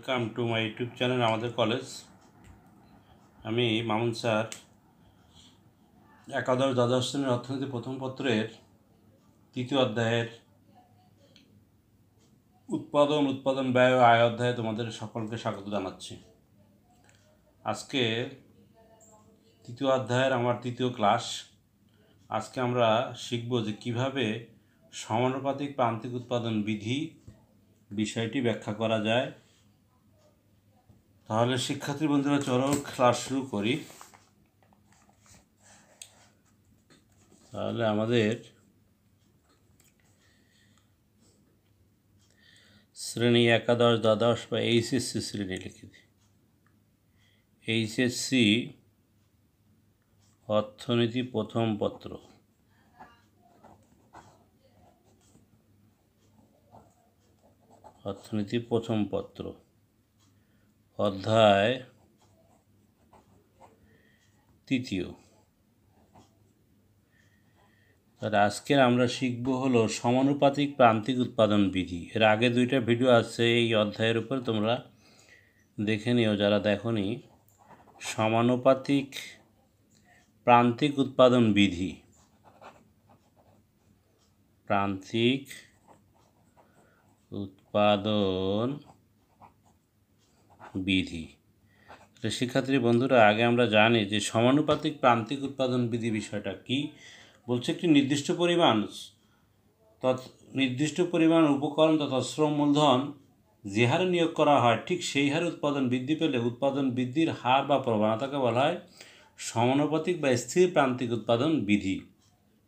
Welcome to my YouTube channel আমাদের college আমি Mamun sir একাদশ দ্বাদশ শ্রেণীর অর্থনীতি প্রথম পত্রের তৃতীয় অধ্যায়ের উৎপাদন উৎপাদন ব্যয় ও আয় অধ্যায়ে তোমাদের সকলকে স্বাগত জানাচ্ছি আজকে তৃতীয় অধ্যায়ের আমার তৃতীয় ক্লাস আজকে আমরা শিখব যে কীভাবে সমানুপাতিক প্রান্তিক উৎপাদন বিধি বিষয়টি ব্যাখ্যা করা যায় তাহলে শিক্ষার্থী বন্ধুরা চলো ক্লাস শুরু করি তাহলে আমাদের শ্রেণী একাদশ দ্বাদশ বা এইচএসসি শ্রেণী লিখে দিই এইচএসসি অর্থনীতি প্রথম পত্র অর্থনীতি প্রথম পত্র অধ্যায় তৃতীয় তাহলে আজকের আমরা শিখব হলো সমানুপাতিক প্রান্তিক উৎপাদন বিধি এর আগে দুইটা ভিডিও আছে এই অধ্যায়ের উপর তোমরা দেখে নিও যারা দেখনি সমানুপাতিক প্রান্তিক উৎপাদন বিধি প্রান্তিক উৎপাদন বিধি তাহলে শিক্ষার্থী বন্ধুরা আগে আমরা জানি যে সমানুপাতিক প্রান্তিক উৎপাদন বিধি বিষয়টা কি বলছে একটি নির্দিষ্ট পরিমাণ নির্দিষ্ট পরিমাণ উপকরণ তথা শ্রম মূলধন যে হারে নিয়োগ করা হয় ঠিক সেই হারে উৎপাদন বৃদ্ধি পেলে উৎপাদন বৃদ্ধির হার বা প্রবণতাকে বলা হয় সমানুপাতিক বা স্থির প্রান্তিক উৎপাদন বিধি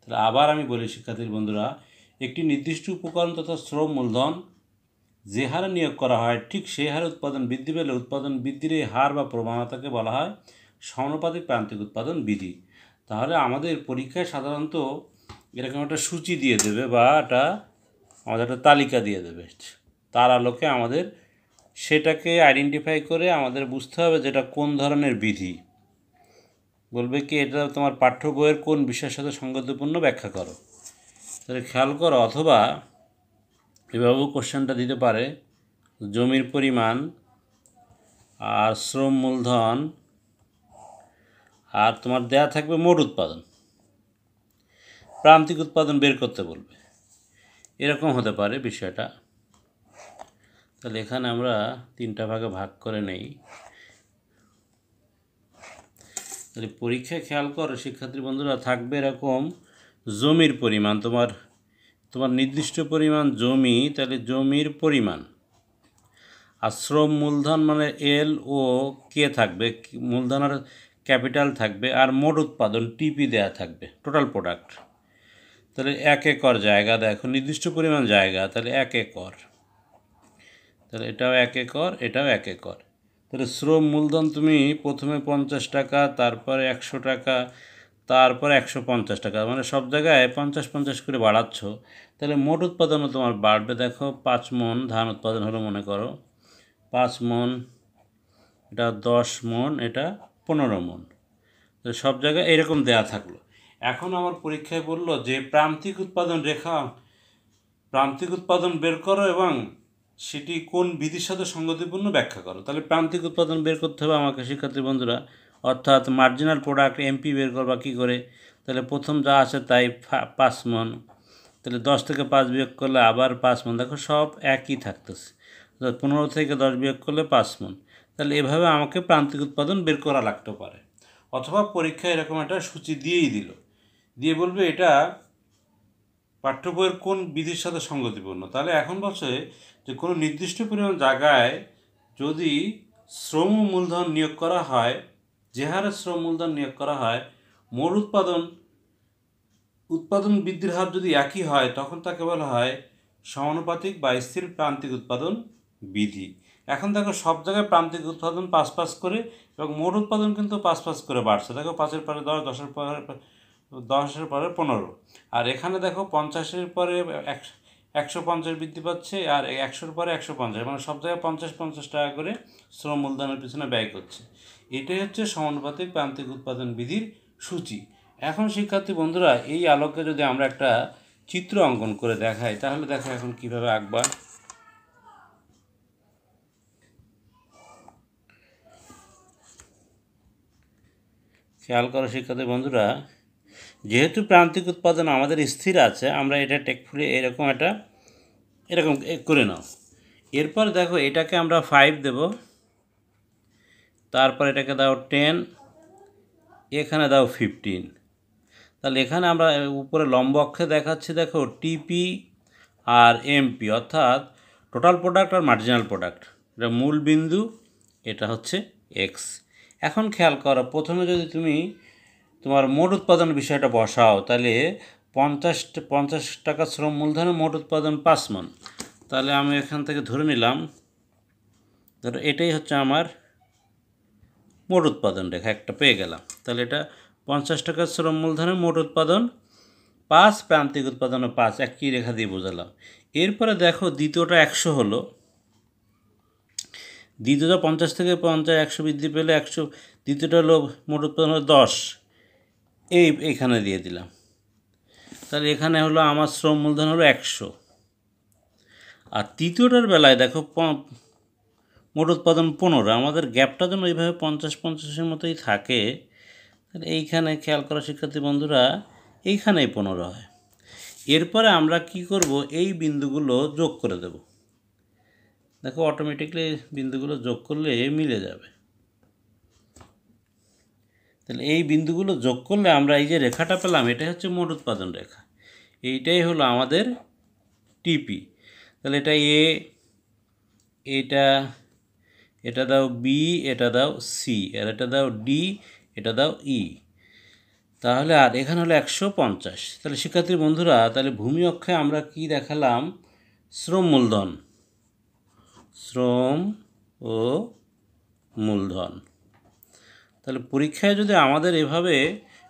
তাহলে আবার আমি বলি শিক্ষার্থীর বন্ধুরা একটি নির্দিষ্ট উপকরণ তথা শ্রম মূলধন যে হারে নিয়োগ করা হয় ঠিক সেই হারে উৎপাদন বৃদ্ধি পেলে উৎপাদন বৃদ্ধির এই হার বা প্রবণতাকে বলা হয় সমানুপাতিক প্রান্তিক উৎপাদন বিধি তাহলে আমাদের পরীক্ষায় সাধারণত এরকম একটা সূচি দিয়ে দেবে বা একটা আমাদের একটা তালিকা দিয়ে দেবে তার আলোকে আমাদের সেটাকে আইডেন্টিফাই করে আমাদের বুঝতে হবে যেটা কোন ধরনের বিধি বলবে কি এটা তোমার পাঠ্য বইয়ের কোন বিষয়ের সাথে সংগতিপূর্ণ ব্যাখ্যা করো তাহলে খেয়াল করো অথবা এভাবেও কোশ্চেনটা দিতে পারে জমির পরিমাণ আর শ্রম মূলধন আর তোমার দেয়া থাকবে মোট উৎপাদন প্রান্তিক উৎপাদন বের করতে বলবে এরকম হতে পারে বিষয়টা তাহলে এখানে আমরা তিনটা ভাগে ভাগ করে নেই তাহলে পরীক্ষায় খেয়াল করো শিক্ষার্থী বন্ধুরা থাকবে এরকম জমির পরিমাণ তোমার তোমার নির্দিষ্ট পরিমাণ জমি তাহলে জমির পরিমাণ আর শ্রম মূলধন মানে এল ও কে থাকবে মূলধনের ক্যাপিটাল থাকবে আর মোট উৎপাদন টিপি দেয়া থাকবে টোটাল প্রোডাক্ট তাহলে এক একর জায়গা দেখো নির্দিষ্ট পরিমাণ জায়গা তাহলে এক একর তাহলে এটাও এক একর এটাও এক একর তাহলে শ্রম মূলধন তুমি প্রথমে পঞ্চাশ টাকা তারপরে একশো টাকা তারপর একশো পঞ্চাশ টাকা মানে সব জায়গায় পঞ্চাশ পঞ্চাশ করে বাড়াচ্ছ তাহলে মোট উৎপাদনও তোমার বাড়বে দেখো পাঁচ মন ধান উৎপাদন হলো মনে করো পাঁচ মন এটা দশ মন এটা পনেরো মন তো সব জায়গায় এরকম দেয়া থাকলো এখন আমার পরীক্ষায় বলল যে প্রান্তিক উৎপাদন রেখা প্রান্তিক উৎপাদন বের করো এবং সেটি কোন বিধির সাথে সঙ্গতিপূর্ণ ব্যাখ্যা করো তাহলে প্রান্তিক উৎপাদন বের করতে হবে আমাকে শিক্ষার্থী বন্ধুরা অর্থাৎ মার্জিনাল প্রোডাক্ট এমপি বের করবা কী করে তাহলে প্রথম যা আছে তাই পাঁচ মন তাহলে দশ থেকে পাঁচ বিয়োগ করলে আবার পাঁচ মন দেখো সব একই থাকতেছে পনেরো থেকে দশ বিয়োগ করলে পাঁচ মন তাহলে এভাবে আমাকে প্রান্তিক উৎপাদন বের করা লাগতে পারে অথবা পরীক্ষায় এরকম একটা সূচি দিয়েই দিল দিয়ে বলবে এটা পাঠ্য বইয়ের কোন বিধির সাথে সঙ্গতিপূর্ণ তাহলে এখন বছরে যে কোনো নির্দিষ্ট পরিমাণ জায়গায় যদি শ্রম মূলধন নিয়োগ করা হয় যে হারে শ্রম মূলধন নিয়োগ করা হয় মোট উৎপাদন উৎপাদন বৃদ্ধির হার যদি একই হয় তখন তাকে বলা হয় সমানুপাতিক বা স্থির প্রান্তিক উৎপাদন বিধি এখন দেখো সব জায়গায় প্রান্তিক উৎপাদন পাঁচ পাঁচ করে এবং মোট উৎপাদন কিন্তু পাঁচ পাঁচ করে বাড়ছে দেখো পাঁচের পরে দশ দশের পরে দশের পরে পনেরো আর এখানে দেখো পঞ্চাশের পরে এক একশো পঞ্চাশ বৃদ্ধি পাচ্ছে আর একশোর পরে একশো পঞ্চাশ মানে সব জায়গায় পঞ্চাশ পঞ্চাশ টাকা করে শ্রম মূলধনের পিছনে ব্যয় করছে এটাই হচ্ছে সমানুপাতিক প্রান্তিক উৎপাদন বিধির সূচি এখন শিক্ষার্থী বন্ধুরা এই আলোকে যদি আমরা একটা চিত্র অঙ্কন করে দেখাই তাহলে দেখো এখন কিভাবে আঁকবা খেয়াল করো শিক্ষার্থী বন্ধুরা যেহেতু প্রান্তিক উৎপাদন আমাদের স্থির আছে আমরা এটা টেকফুলি এরকম একটা এরকম করে নাও এরপর দেখো এটাকে আমরা ফাইভ দেব তারপর এটাকে দাও টেন এখানে দাও ফিফটিন তাহলে এখানে আমরা উপরে লম্ব অক্ষে দেখাচ্ছি দেখো টিপি আর এমপি অর্থাৎ টোটাল প্রোডাক্ট আর মার্জিনাল প্রোডাক্ট এটা মূল বিন্দু এটা হচ্ছে এক্স এখন খেয়াল করো প্রথমে যদি তুমি তোমার মোট উৎপাদন বিষয়টা বসাও তাহলে পঞ্চাশ পঞ্চাশ টাকা শ্রম মূলধনে মোট উৎপাদন পাঁচ মন তাহলে আমি এখান থেকে ধরে নিলাম ধরো এটাই হচ্ছে আমার মোট উৎপাদন রেখা একটা পেয়ে গেলাম তাহলে এটা পঞ্চাশ টাকা শ্রম মূলধনের মোট উৎপাদন পাঁচ প্রান্তিক উৎপাদনে পাঁচ একই রেখা দিয়ে বোঝালাম এরপরে দেখো দ্বিতীয়টা একশো হলো দ্বিতীয়টা পঞ্চাশ থেকে পঞ্চাশ একশো বৃদ্ধি পেলে একশো দ্বিতীয়টা হলো মোট উৎপাদন হলো দশ এই এখানে দিয়ে দিলাম তাহলে এখানে হলো আমার শ্রম মূলধন হলো একশো আর তৃতীয়টার বেলায় দেখো মোট উৎপাদন পনেরো আমাদের গ্যাপটা যেন এইভাবে পঞ্চাশ পঞ্চাশের মতোই থাকে তাহলে এইখানে খেয়াল করা শিক্ষার্থী বন্ধুরা এইখানেই পনেরো হয় এরপরে আমরা কি করব এই বিন্দুগুলো যোগ করে দেব দেখো অটোমেটিকলি বিন্দুগুলো যোগ করলে মিলে যাবে তাহলে এই বিন্দুগুলো যোগ করলে আমরা এই যে রেখাটা পেলাম এটাই হচ্ছে মোট উৎপাদন রেখা এইটাই হলো আমাদের টিপি তাহলে এটা এ এটা এটা দাও বি এটা দাও সি আর এটা দাও ডি এটা দাও ই e। তাহলে আর এখানে হলো একশো পঞ্চাশ তাহলে শিক্ষার্থী বন্ধুরা তাহলে ভূমি অক্ষে আমরা কি দেখালাম শ্রম মূলধন শ্রম ও মূলধন তাহলে পরীক্ষায় যদি আমাদের এভাবে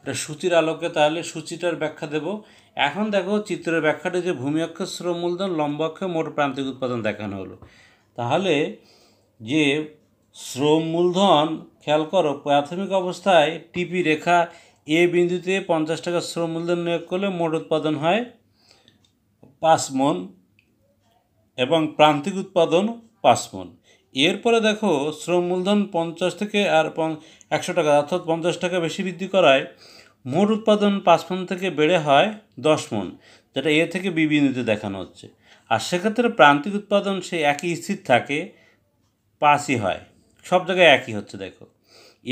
এটা সূচির আলোকে তাহলে সূচিটার ব্যাখ্যা দেব এখন দেখো চিত্রের ব্যাখ্যাটি যে ভূমি অক্ষের শ্রম মূলধন অক্ষে মোট প্রান্তিক উৎপাদন দেখানো হলো তাহলে যে শ্রম মূলধন খেয়াল করো প্রাথমিক অবস্থায় টিপি রেখা এ বিন্দুতে পঞ্চাশ টাকা শ্রম মূলধন নিয়োগ করলে মোট উৎপাদন হয় পাঁচ মন এবং প্রান্তিক উৎপাদন পাঁচ মন এরপরে দেখো শ্রম মূলধন পঞ্চাশ থেকে আর একশো টাকা অর্থাৎ পঞ্চাশ টাকা বেশি বৃদ্ধি করায় মোট উৎপাদন পাঁচ মন থেকে বেড়ে হয় দশ মন যেটা এ থেকে বিবিনতে দেখানো হচ্ছে আর সেক্ষেত্রে প্রান্তিক উৎপাদন সে একই স্থির থাকে পাঁচই হয় সব জায়গায় একই হচ্ছে দেখো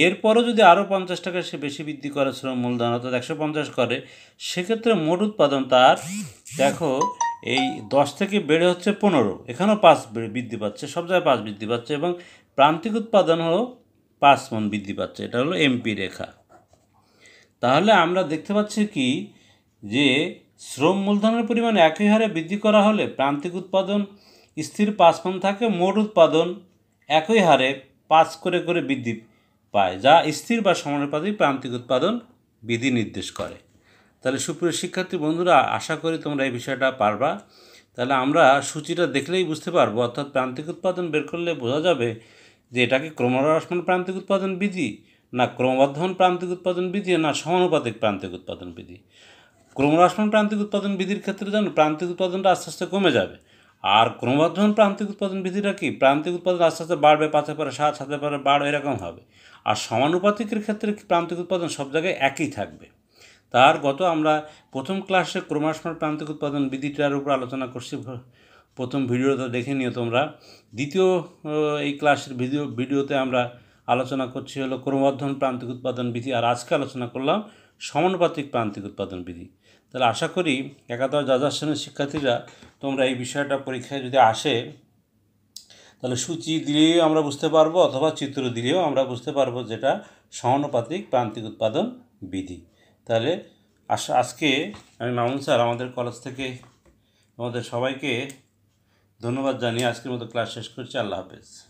এরপরও যদি আরও পঞ্চাশ টাকা সে বেশি বৃদ্ধি করে শ্রম মূলধন অর্থাৎ একশো পঞ্চাশ করে সেক্ষেত্রে মোট উৎপাদন তার দেখো এই দশ থেকে বেড়ে হচ্ছে পনেরো এখানেও পাঁচ বৃদ্ধি পাচ্ছে সব জায়গায় পাঁচ বৃদ্ধি পাচ্ছে এবং প্রান্তিক উৎপাদন হলো পাঁচ মন বৃদ্ধি পাচ্ছে এটা হলো এমপি রেখা তাহলে আমরা দেখতে পাচ্ছি কি যে শ্রম মূলধনের পরিমাণ একই হারে বৃদ্ধি করা হলে প্রান্তিক উৎপাদন স্থির পাঁচ মন থাকে মোট উৎপাদন একই হারে পাঁচ করে করে বৃদ্ধি পায় যা স্থির বা সমানুপাতিক প্রান্তিক উৎপাদন বিধি নির্দেশ করে তাহলে সুপ্রিয় শিক্ষার্থী বন্ধুরা আশা করি তোমরা এই বিষয়টা পারবা তাহলে আমরা সূচিটা দেখলেই বুঝতে পারবো অর্থাৎ প্রান্তিক উৎপাদন বের করলে বোঝা যাবে যে এটাকে ক্রমহ্রাসমান প্রান্তিক উৎপাদন বিধি না ক্রমবর্ধমান প্রান্তিক উৎপাদন বিধি না সমানুপাতিক প্রান্তিক উৎপাদন বিধি ক্রমহ্রাসমান প্রান্তিক উৎপাদন বিধির ক্ষেত্রে যেন প্রান্তিক উৎপাদনটা আস্তে আস্তে কমে যাবে আর ক্রমবর্ধমান প্রান্তিক উৎপাদন বিধিটা কি প্রান্তিক উৎপাদন আস্তে আস্তে বাড়বে পাঁচে পারে সাত সাথে পারে বাড়বে এরকম হবে আর সমানুপাতিকের ক্ষেত্রে প্রান্তিক উৎপাদন সব জায়গায় একই থাকবে তার গত আমরা প্রথম ক্লাসে ক্রমাসমার প্রান্তিক উৎপাদন বিধিটার উপর আলোচনা করছি প্রথম ভিডিওতে দেখে নিও তোমরা দ্বিতীয় এই ক্লাসের ভিডিও ভিডিওতে আমরা আলোচনা করছি হলো ক্রমবর্ধন প্রান্তিক উৎপাদন বিধি আর আজকে আলোচনা করলাম সমানুপাতিক প্রান্তিক উৎপাদন বিধি তাহলে আশা করি একাদশ দ্বাদশ শ্রেণীর শিক্ষার্থীরা তোমরা এই বিষয়টা পরীক্ষায় যদি আসে তাহলে সূচি দিলেও আমরা বুঝতে পারবো অথবা চিত্র দিলেও আমরা বুঝতে পারবো যেটা সমানুপাতিক প্রান্তিক উৎপাদন বিধি তাহলে আজকে আমি মামুন স্যার আমাদের কলেজ থেকে আমাদের সবাইকে ধন্যবাদ জানিয়ে আজকের মতো ক্লাস শেষ করছি আল্লাহ হাফেজ